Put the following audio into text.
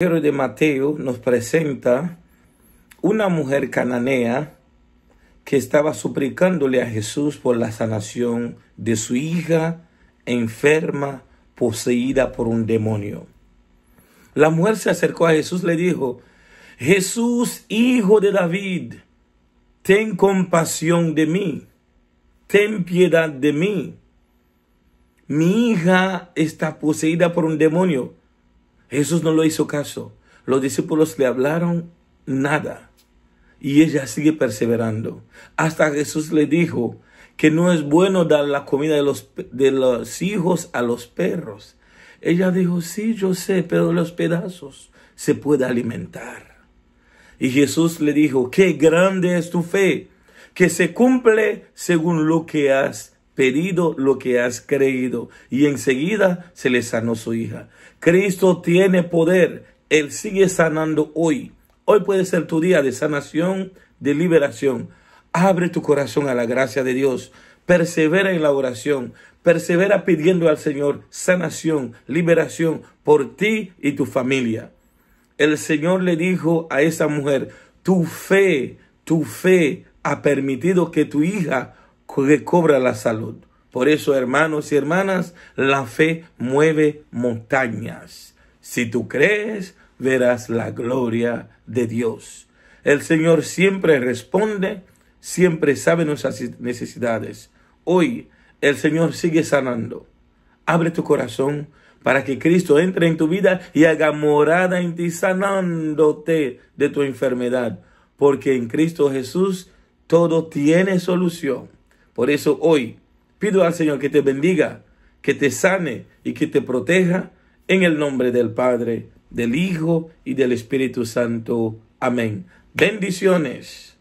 libro de Mateo nos presenta una mujer cananea que estaba suplicándole a Jesús por la sanación de su hija enferma, poseída por un demonio. La mujer se acercó a Jesús, le dijo, Jesús, hijo de David, ten compasión de mí, ten piedad de mí. Mi hija está poseída por un demonio. Jesús no lo hizo caso. Los discípulos le hablaron nada. Y ella sigue perseverando. Hasta Jesús le dijo que no es bueno dar la comida de los, de los hijos a los perros. Ella dijo, sí, yo sé, pero los pedazos se puede alimentar. Y Jesús le dijo, qué grande es tu fe, que se cumple según lo que has pedido lo que has creído. Y enseguida se le sanó su hija. Cristo tiene poder. Él sigue sanando hoy. Hoy puede ser tu día de sanación, de liberación. Abre tu corazón a la gracia de Dios. Persevera en la oración. Persevera pidiendo al Señor sanación, liberación por ti y tu familia. El Señor le dijo a esa mujer, tu fe, tu fe ha permitido que tu hija cobra la salud. Por eso, hermanos y hermanas, la fe mueve montañas. Si tú crees, verás la gloria de Dios. El Señor siempre responde, siempre sabe nuestras necesidades. Hoy el Señor sigue sanando. Abre tu corazón para que Cristo entre en tu vida y haga morada en ti, sanándote de tu enfermedad. Porque en Cristo Jesús todo tiene solución. Por eso hoy pido al Señor que te bendiga, que te sane y que te proteja en el nombre del Padre, del Hijo y del Espíritu Santo. Amén. Bendiciones.